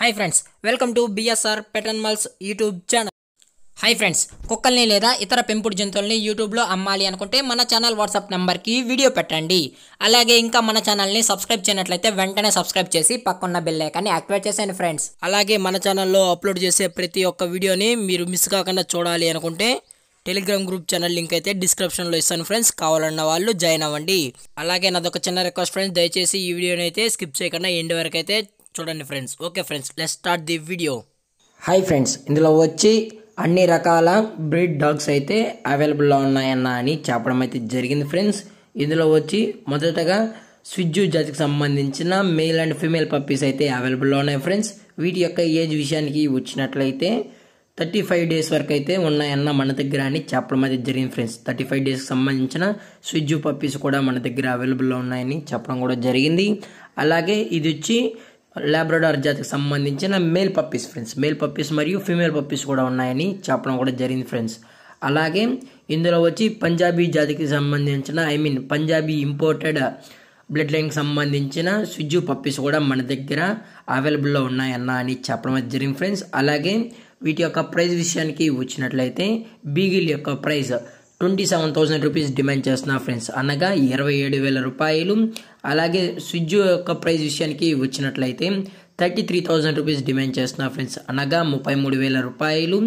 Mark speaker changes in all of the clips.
Speaker 1: hi friends welcome to BSR pet animals YouTube channel hi friends కుక్కల్ని లేదా ఇతర పెంపుడు జంతువుల్ని యూట్యూబ్లో అమ్మాలి అనుకుంటే మన ఛానల్ వాట్సాప్ నెంబర్కి వీడియో పెట్టండి అలాగే ఇంకా మన ఛానల్ని సబ్స్క్రైబ్ చేయనట్లయితే వెంటనే సబ్స్క్రైబ్ చేసి పక్కన్న బెల్ ఐకాన్ని యాక్టివేట్ చేసేయండి ఫ్రెండ్స్ అలాగే మన ఛానల్లో అప్లోడ్ చేసే ప్రతి ఒక్క వీడియోని మీరు మిస్ కాకుండా చూడాలి అనుకుంటే టెలిగ్రామ్ గ్రూప్ ఛానల్ లింక్ అయితే డిస్క్రిప్షన్లో ఇస్తాను ఫ్రెండ్స్ కావాలన్న వాళ్ళు జాయిన్ అవ్వండి అలాగే నాదొక చిన్న రిక్వెస్ట్ ఫ్రెండ్స్ దయచేసి ఈ వీడియోని అయితే స్కిప్ చేయకుండా ఎండ్ వరకు అయితే చూడండి friends okay friends let start the video hi friends ఇందులో వచ్చి అన్ని రకాల బ్రీడ్ డాగ్స్ అయితే అవైలబుల్లో ఉన్నాయన్న అని చెప్పడం అయితే జరిగింది ఫ్రెండ్స్ ఇందులో వచ్చి మొదటగా స్విజ్జు జాతికి సంబంధించిన మేల్ అండ్ ఫీమేల్ పప్పీస్ అయితే అవైలబుల్లో ఉన్నాయి ఫ్రెండ్స్ వీటి యొక్క ఏజ్ విషయానికి వచ్చినట్లయితే థర్టీ ఫైవ్ డేస్ వరకు అయితే ఉన్నాయన్న మన దగ్గర అని చెప్పడం అయితే జరిగింది ఫ్రెండ్స్ థర్టీ ఫైవ్ డేస్కి సంబంధించిన స్విజ్జు పప్పీస్ కూడా మన దగ్గర అవైలబుల్లో ఉన్నాయని చెప్పడం కూడా జరిగింది అలాగే ఇది వచ్చి లాబ్రడార్ జాతికి సంబంధించిన male puppies friends male puppies మరియు ఫీమేల్ పప్పీస్ కూడా ఉన్నాయని చెప్పడం కూడా జరిగింది ఫ్రెండ్స్ అలాగే ఇందులో వచ్చి పంజాబీ జాతికి సంబంధించిన I mean Punjabi imported blood లైన్కి సంబంధించిన స్విజ్జు పప్పీస్ కూడా మన దగ్గర అవైలబుల్లో ఉన్నాయన్న అని చెప్పడం జరిగింది ఫ్రెండ్స్ అలాగే వీటి యొక్క ప్రైస్ విషయానికి వచ్చినట్లయితే బీగిల్ యొక్క price twenty seven thousand rupees demand చేస్తున్నా ఫ్రెండ్స్ అనగా ఇరవై ఏడు వేల రూపాయలు అలాగే స్విచ్ యొక్క ప్రైస్ విషయానికి వచ్చినట్లయితే thirty three thousand rupees demand చేస్తున్నా ఫ్రెండ్స్ అనగా ముప్పై మూడు వేల రూపాయలు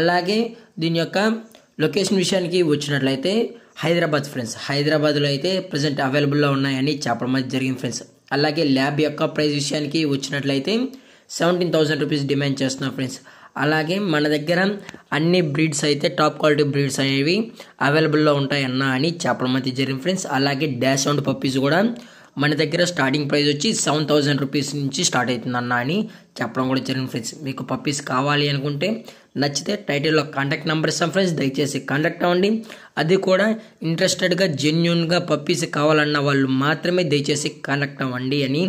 Speaker 1: అలాగే దీని యొక్క లొకేషన్ విషయానికి వచ్చినట్లయితే హైదరాబాద్ ఫ్రెండ్స్ హైదరాబాద్లో అయితే ప్రజెంట్ అవైలబుల్లో ఉన్నాయని చెప్పడం అది జరిగింది ఫ్రెండ్స్ అలాగే ల్యాబ్ యొక్క ప్రైస్ విషయానికి వచ్చినట్లయితే సెవెంటీన్ థౌసండ్ రూపీస్ డిమాండ్ చేస్తున్నాం ఫ్రెండ్స్ అలాగే మన దగ్గర అన్ని బ్రీడ్స్ అయితే టాప్ క్వాలిటీ బ్రీడ్స్ అనేవి అవైలబుల్లో ఉంటాయన్న అని చెప్పడం అయితే జరిగింది ఫ్రెండ్స్ అలాగే డాష్ అండ్ పప్పీస్ కూడా మన దగ్గర స్టార్టింగ్ ప్రైస్ వచ్చి సెవెన్ థౌజండ్ రూపీస్ నుంచి స్టార్ట్ అవుతుంది అన్న అని చెప్పడం కూడా జరిగింది ఫ్రెండ్స్ మీకు పప్పీస్ కావాలి అనుకుంటే నచ్చితే టైటిల్లో కాంటాక్ట్ నెంబర్ ఇస్తాం ఫ్రెండ్స్ దయచేసి కాంటాక్ట్ అవ్వండి అది కూడా ఇంట్రెస్టెడ్గా జెన్యున్గా పప్పీస్ కావాలన్న వాళ్ళు మాత్రమే దయచేసి కాంటాక్ట్ అవ్వండి అని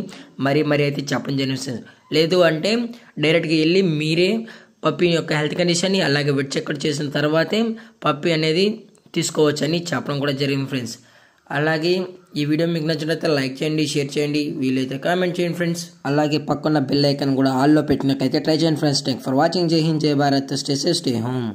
Speaker 1: మరీ మరీ అయితే చెప్పడం జరిగింది లేదు అంటే డైరెక్ట్గా వెళ్ళి మీరే పప్పి యొక్క హెల్త్ కండిషన్ని అలాగే వెట్ చెక్అట్ చేసిన తర్వాతే పప్పి అనేది తీసుకోవచ్చని చెప్పడం కూడా జరిగింది ఫ్రెండ్స్ అలాగే ఈ వీడియో మీకు నచ్చినట్లయితే లైక్ చేయండి షేర్ చేయండి వీలైతే కామెంట్ చేయండి ఫ్రెండ్స్ అలాగే పక్కన బెల్ ఐకన్ కూడా ఆల్లో పెట్టినట్లయితే ట్రై చేయండి ఫ్రెండ్స్ థ్యాంక్ ఫర్ వాచింగ్ జై హింద్ జై భారత్ స్టే స్టే హోమ్